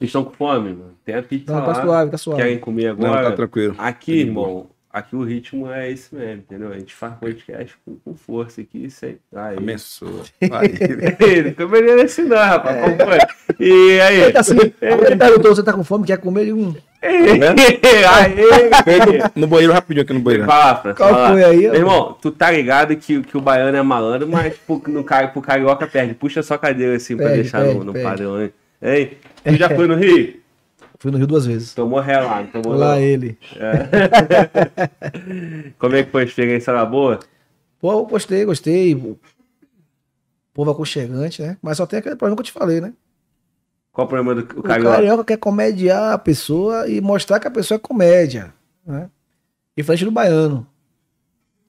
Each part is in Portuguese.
Estão com fome, mano. Tem a pizza não, tá lá. Tá suave, tá suave. Querem comer agora? Não, tá tranquilo. Aqui, Tem irmão, bom. aqui o ritmo é esse mesmo, entendeu? A gente faz podcast com, com força aqui, sempre. Aí. Começou. Aí. ele, cabeleireiro é assim não, rapaz. É. Como foi? E aí? Ele tá assim, ele perguntou, você tá com fome, quer comer? Ele... Um... Aê, no, no banheiro rapidinho aqui no banheiro. Fala, Fran, Qual fala. foi aí? Meu irmão, tu tá ligado que, que o baiano é malandro, mas pro, no, pro carioca perde. Puxa só cadeira assim perde, pra deixar perde, no, no perde. padrão, hein? Né? Ei, Tu já foi no Rio? Fui no Rio duas vezes. Tomou ré lá, tomou lá. Lá ele. É. Como é que foi a experiência na boa? Pô, eu gostei, gostei. povo aconchegante, né? Mas só tem aquele problema que eu te falei, né? Qual o problema do o carioca? O carioca quer comediar a pessoa e mostrar que a pessoa é comédia, né? frente do baiano.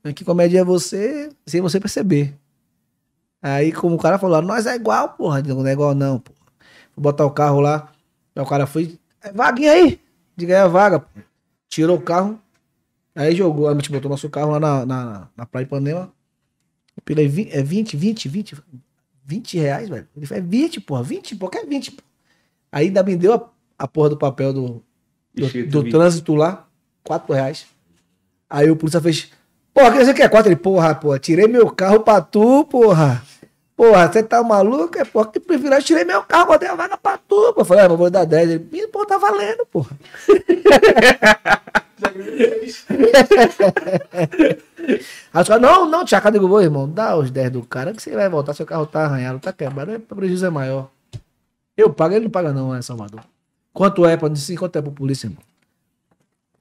Né, que comédia é você sem você perceber. Aí, como o cara falou, nós é igual, porra. Não é igual, não, pô botar o carro lá. Aí o cara foi, é vaguinha aí, de ganhar é vaga. Tirou o carro, aí jogou, a gente botou nosso carro lá na, na, na Praia Ipanema. Eu pilei 20, é 20, 20, 20, 20 reais, velho. Ele falou, é 20, porra, 20, qualquer 20. Porra. Aí ainda me deu a, a porra do papel do, do, do, do trânsito lá, 4 reais. Aí o polícia fez, porra, que você é quer 4? Ele, porra, porra, tirei meu carro pra tu, porra. Porra, você tá maluco? É, porra, que privilégio. Tirei meu carro, botei a vaga pra tu. Eu falei, ah, mas vou dar 10. Ele, pô, tá valendo, porra. Aí os caras, não, não, tia, cadê o irmão? Dá os 10 do cara que você vai voltar, seu carro tá arranhado, tá quebrado, o prejuízo é maior. Eu pago, ele não paga não, né, Salvador. Quanto é pra dizer, assim, quanto é pro polícia, irmão?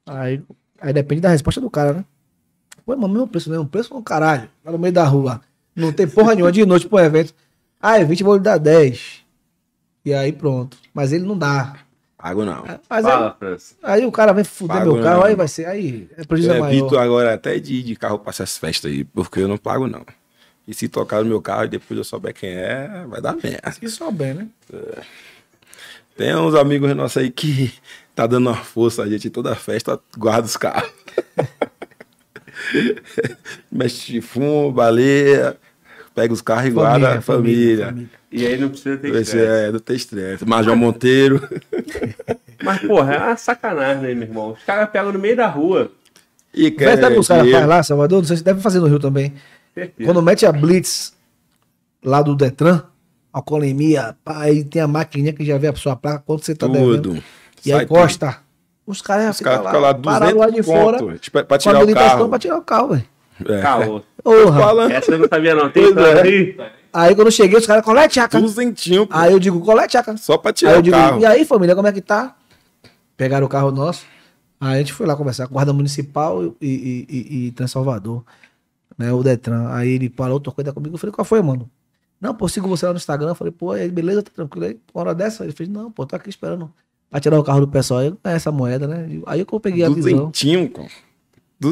Aí, aí depende da resposta do cara, né? Pô, irmão, mesmo preço, mesmo preço, ou caralho, lá tá no meio da rua. Não tem porra nenhuma de noite pro evento. Ah, é 20, vou lhe dar 10. E aí pronto. Mas ele não dá. Pago não. Ah, mas Fala, aí, aí, o cara vem fuder meu carro, não. aí vai ser. Aí é prejuízo eu é evito agora até de, de carro passar as festas aí, porque eu não pago não. E se tocar no meu carro e depois eu souber quem é, vai dar merda. Se souber, né? É. Tem uns amigos nossos aí que tá dando uma força a gente toda festa, guarda os carros. Mexe fumo baleia pega os carros e guarda a família. família. E aí não precisa ter estresse. É, não tem estresse. Major Monteiro. Mas, porra, é uma sacanagem, né, meu irmão? Os caras pegam no meio da rua. E quer Mas sabe o que os caras fazem lá, Salvador? Não sei se deve fazer no Rio também. Certeza. Quando mete a Blitz lá do Detran, a colemia, aí tem a maquininha que já vê a sua placa, quanto você tá Tudo. devendo. E aí costa. Os caras ficam cara lá, fica lá 200 lá de conto, fora. Tipo, pra tirar o carro. Pra tirar o carro, velho. É. Caô. Porra. Essa eu não sabia, não. Tem aí? É. Aí quando eu cheguei, os caras, qual é, tchaca? Duzentinho, pô. Aí eu digo, qual é, tchaca? Só pra tirar aí eu digo, carro. E aí, família, como é que tá? Pegaram o carro nosso. Aí a gente foi lá conversar com a Guarda Municipal e, e, e, e Transalvador, né, o Detran. Aí ele parou, tocou ainda comigo. Eu falei, qual foi, mano? Não, pô, sigo você lá no Instagram. Eu falei, pô, aí, beleza, tá tranquilo aí. Uma hora dessa, ele fez, não, pô, tô aqui esperando pra tirar o carro do pessoal. Aí, é essa moeda, né? Aí eu peguei a visão. Duzentinho, cara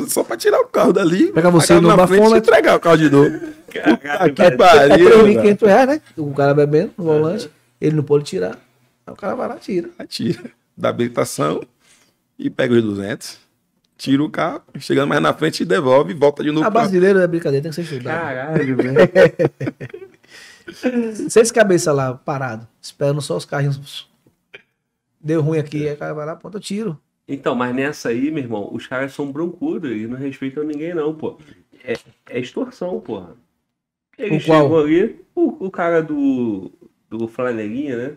só pra tirar o carro dali. Pegar você no bafona. E entregar o carro de novo. Puta que é pariu. É né? O cara bebendo no volante, ele não pode tirar. Aí o cara vai lá tira. Atira. Dá habilitação e pega os 200. Tira o carro, chegando mais na frente, e devolve e volta de novo. A brasileira é brincadeira, tem que ser estudado. Caralho, velho. Seis cabeça lá, parado, esperando só os carrinhos. Deu ruim aqui, aí o cara vai lá, ponta, tiro. Então, mas nessa aí, meu irmão, os caras são broncudos e não respeitam ninguém, não, pô. É, é extorsão, porra. Ele chegam chegou ali, o, o cara do, do Flanelinha, né?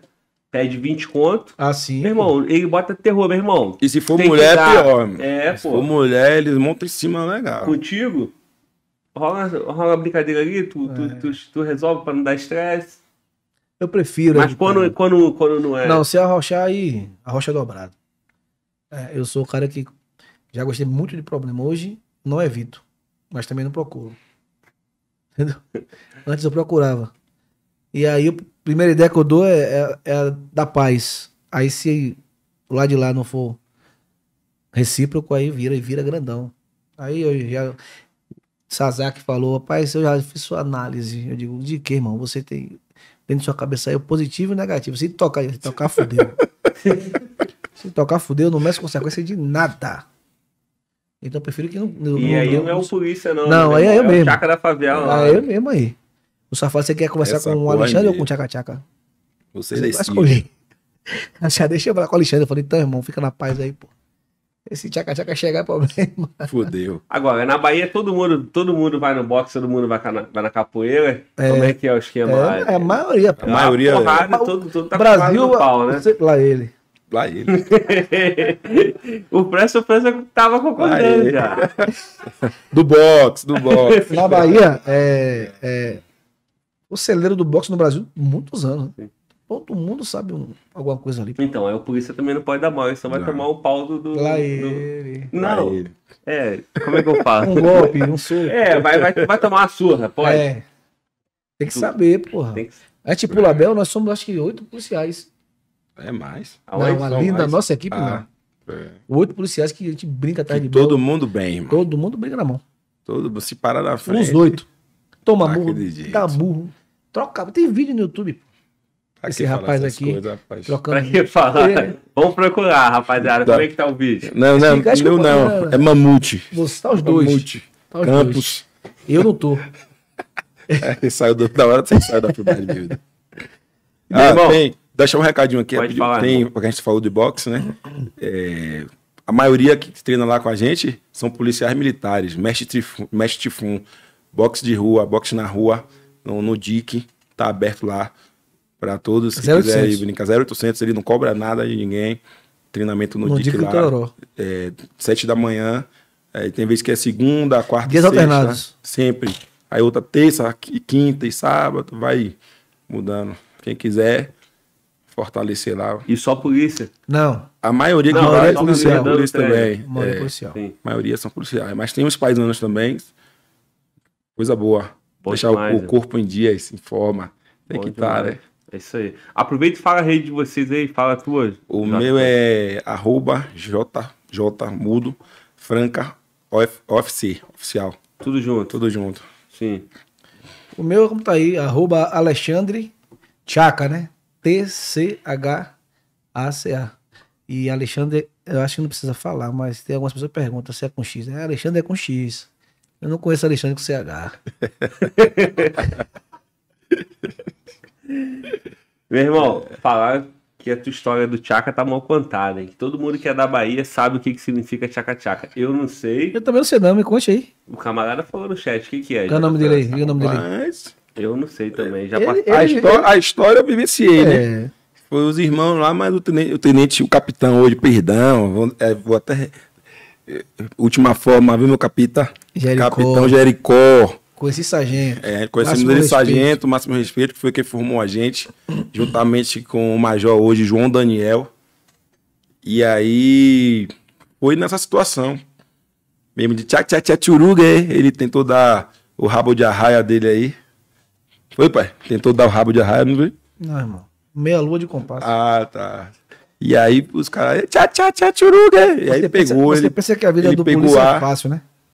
Pede 20 conto. Ah, sim. Meu irmão, ele bota terror, meu irmão. E se for Tem mulher, é dar... pior. É, pô. Se for mulher, eles montam em cima legal. Né, Contigo, rola, rola brincadeira ali, tu, é. tu, tu, tu, resolve pra não dar estresse. Eu prefiro. Mas quando, quando, quando, quando não é. Não, se arrochar aí, arrocha dobrado. É, eu sou o cara que já gostei muito de problema. Hoje não evito, mas também não procuro. Entendeu? Antes eu procurava. E aí a primeira ideia que eu dou é, é, é a da paz. Aí se lá de lá não for recíproco, aí vira e vira grandão. Aí eu já. Sazak falou, rapaz, eu já fiz sua análise. Eu digo, de que, irmão? Você tem dentro de sua cabeça aí o positivo e o negativo. Se tocar, se tocar, fodeu. Se tocar, fudeu, não meço consequência de nada. Então eu prefiro que não. não e aí não, não é o polícia, não. Não, aí é, é eu mesmo. Chaca da favela. É eu mesmo aí. O safado, você quer conversar Essa com o Alexandre ou com o Tchaca Tchaca? Você, você decide. escolher. Já deixa eu falar com o Alexandre. Eu falei, então, irmão, fica na paz aí, pô. Esse tchaca-tchaca chegar é problema. Fudeu. Agora, na Bahia, todo mundo, todo mundo vai no boxe, todo mundo vai, na, vai na capoeira. É, Como é que é o esquema é, lá? É a maioria. A maioria. A é. porrada, é. todo, todo tá Brasil, pau, né? Sei lá ele. Lá ele. o Preston França tava concordando já. do box, do box. Na Bahia, é, é, o celeiro do boxe no Brasil, muitos anos. Né? Todo mundo sabe um, alguma coisa ali. Então, aí o polícia também não pode dar mal, só vai não. tomar o pau do. do lá do... Não. Lá ele. É, como é que eu faço um golpe, um soco. É, vai, vai, vai tomar uma surra, pode. É. Tem que saber, porra. Tem que... É tipo, o Label, nós somos acho que oito policiais. É mais. Ah, a não, Wave mais. nossa equipe, ah, não. É. Oito policiais que a gente brinca atrás que de Todo bola. mundo bem, irmão. Todo mundo brinca na mão. Todo se parar na frente. Os oito. Toma burro, dá burro. Troca. Tem vídeo no YouTube. Esse rapaz aqui. Coisas, rapaz. Trocando. Pra que falar? É. Vamos procurar, rapaziada. Dá. Como é que tá o vídeo? Não, não, Esse não, não. É mamute. Você tá os dois. Mamute. Tá os Campos. Dois. Eu não tô. É, saiu do, da hora que você sai da filmagem, meu ah, irmão, tem, Deixar um recadinho aqui. Pode falar, tem, porque a gente falou de boxe, né? É, a maioria que treina lá com a gente são policiais militares, mestre tifum, mestre tifum boxe de rua, boxe na rua, no, no DIC, tá aberto lá para todos. Se 0800. quiser ir brincar, 0800, ele não cobra nada de ninguém. Treinamento no, no DIC, DIC lá. É, 7 da manhã. É, tem vezes que é segunda, quarta Dias sexta, alternados. Sempre. Aí outra terça, quinta e sábado, vai mudando. Quem quiser fortalecer lá. E só polícia? Não. A maioria que vai é, é policial, é polícia também. Maioria é, é. policial. maioria são policiais. Mas tem uns paisanos também. Coisa boa. Bom Deixar demais, o, o, né? corpo em dia, se informa. Tem que tá, estar, né? É isso aí. Aproveita e fala a rede de vocês aí, fala a tua. O meu é arroba franca ofc, oficial. Tudo junto. Tudo junto. Sim. O meu, como tá aí, arroba Alexandre Tchaca, né? T-C-H-A-C-A. E Alexandre, eu acho que não precisa falar, mas tem algumas pessoas que perguntam se é com X. Né? É, Alexandre é com X. Eu não conheço Alexandre com C H. Meu irmão, falar que a tua história do Tchaca tá mal contada, hein? Todo mundo que é da Bahia sabe o que, que significa Tchaca-Tchaca. Eu não sei. Eu também não sei, não, me conte aí. O camarada falou no chat o que, que é. Qual é o nome dele aí? Qual o nome dele? Mas... Eu não sei também. Já ele, ele, a, ele... a, história eu vivenciei, né? é. né? Foi os irmãos lá, mas o tenente, o, tenente, o capitão hoje, perdão, vou, é, vou até. É, última forma, viu, meu capita? Jericó. Capitão Jericó. Conheci sargento. É, conhecemos ele, sargento, máximo respeito, que foi quem formou a gente, juntamente com o major hoje, João Daniel. E aí foi nessa situação. Mesmo de tchá tchá tchá tchuruga, ele tentou dar o rabo de arraia dele aí. Foi, pai. Tentou dar o rabo de arraia, não viu? Não, irmão. Meia lua de compasso. Ah, tá. E aí os caras, tchá, tchá, tchá, tchuruga. E aí você pegou pensa, ele. Você pensa que a vida do pegou polícia ar, é fácil, né?